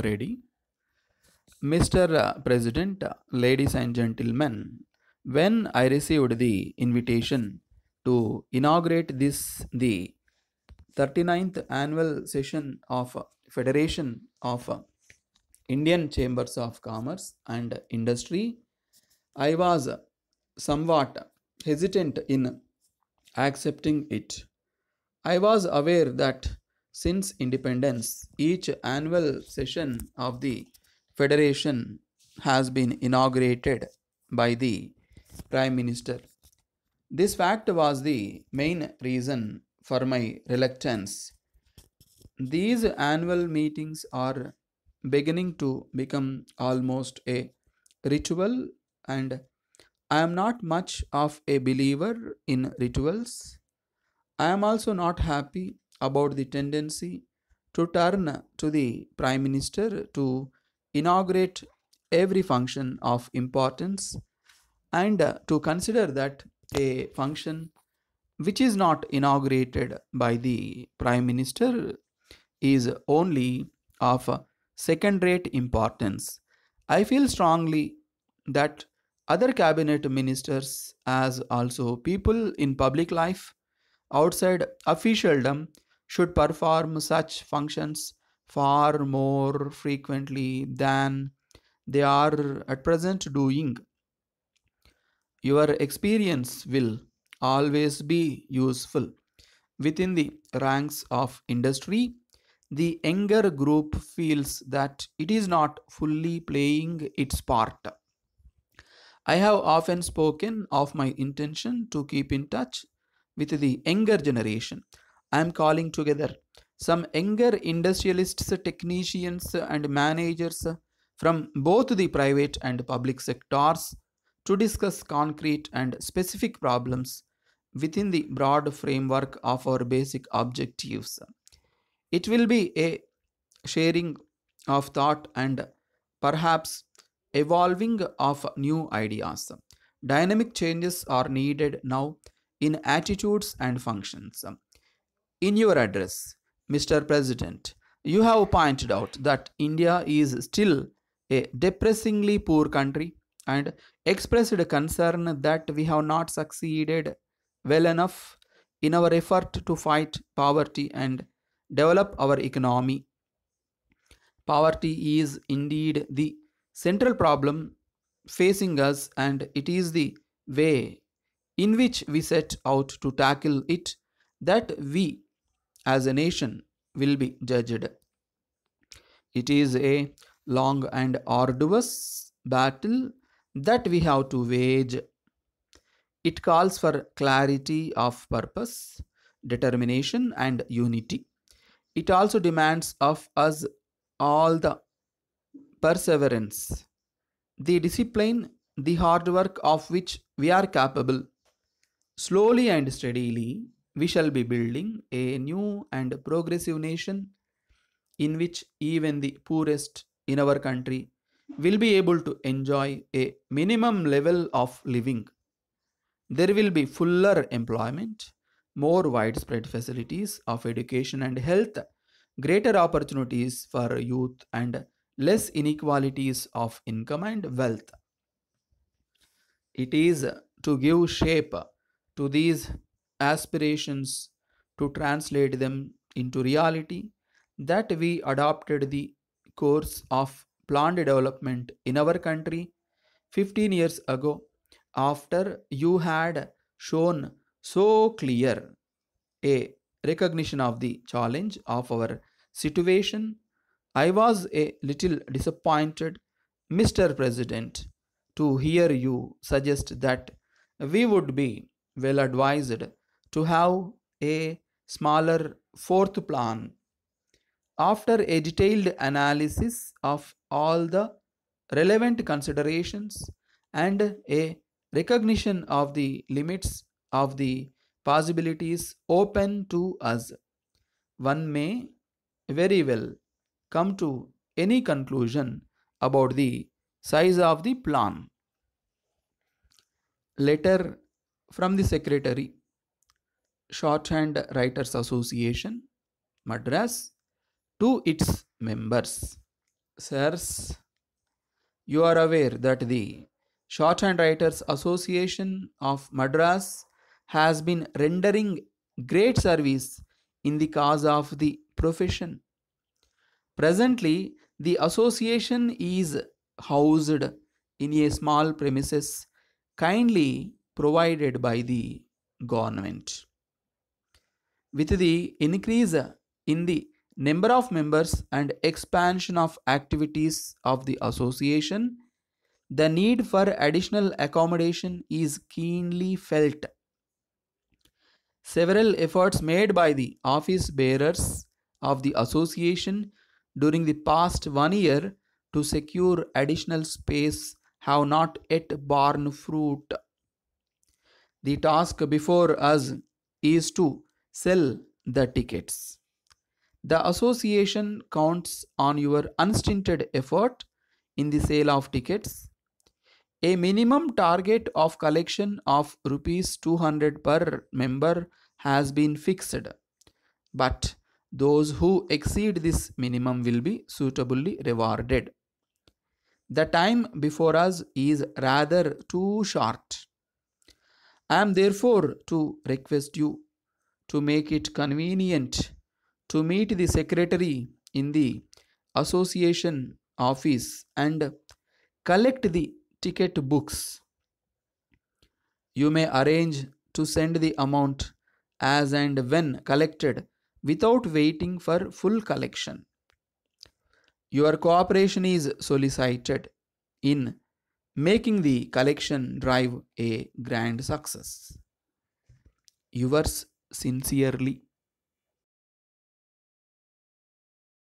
ready. Mr. President, ladies and gentlemen, when I received the invitation to inaugurate this the 39th annual session of Federation of Indian Chambers of Commerce and Industry, I was somewhat hesitant in accepting it. I was aware that since independence, each annual session of the Federation has been inaugurated by the Prime Minister. This fact was the main reason for my reluctance. These annual meetings are beginning to become almost a ritual, and I am not much of a believer in rituals. I am also not happy about the tendency to turn to the Prime Minister to inaugurate every function of importance and to consider that a function which is not inaugurated by the Prime Minister is only of second rate importance. I feel strongly that other cabinet ministers, as also people in public life outside officialdom, should perform such functions far more frequently than they are at present doing. Your experience will always be useful. Within the ranks of industry, the younger group feels that it is not fully playing its part. I have often spoken of my intention to keep in touch with the younger generation I am calling together some younger industrialists, technicians, and managers from both the private and public sectors to discuss concrete and specific problems within the broad framework of our basic objectives. It will be a sharing of thought and perhaps evolving of new ideas. Dynamic changes are needed now in attitudes and functions. In your address, Mr. President, you have pointed out that India is still a depressingly poor country and expressed concern that we have not succeeded well enough in our effort to fight poverty and develop our economy. Poverty is indeed the central problem facing us, and it is the way in which we set out to tackle it that we as a nation will be judged. It is a long and arduous battle that we have to wage. It calls for clarity of purpose, determination, and unity. It also demands of us all the perseverance, the discipline, the hard work of which we are capable. Slowly and steadily, we shall be building a new and progressive nation in which even the poorest in our country will be able to enjoy a minimum level of living. There will be fuller employment, more widespread facilities of education and health, greater opportunities for youth, and less inequalities of income and wealth. It is to give shape to these aspirations to translate them into reality that we adopted the course of planned development in our country 15 years ago after you had shown so clear a recognition of the challenge of our situation i was a little disappointed mr president to hear you suggest that we would be well advised to have a smaller fourth plan. After a detailed analysis of all the relevant considerations and a recognition of the limits of the possibilities open to us, one may very well come to any conclusion about the size of the plan. Letter from the secretary. Shorthand Writers Association, Madras, to its members. Sirs, you are aware that the Shorthand Writers Association of Madras has been rendering great service in the cause of the profession. Presently, the association is housed in a small premises kindly provided by the government with the increase in the number of members and expansion of activities of the association, the need for additional accommodation is keenly felt. Several efforts made by the office bearers of the association during the past one year to secure additional space have not yet borne fruit. The task before us is to sell the tickets. The association counts on your unstinted effort in the sale of tickets. A minimum target of collection of rupees 200 per member has been fixed, but those who exceed this minimum will be suitably rewarded. The time before us is rather too short. I am therefore to request you to make it convenient to meet the secretary in the association office and collect the ticket books. You may arrange to send the amount as and when collected without waiting for full collection. Your cooperation is solicited in making the collection drive a grand success. Yours sincerely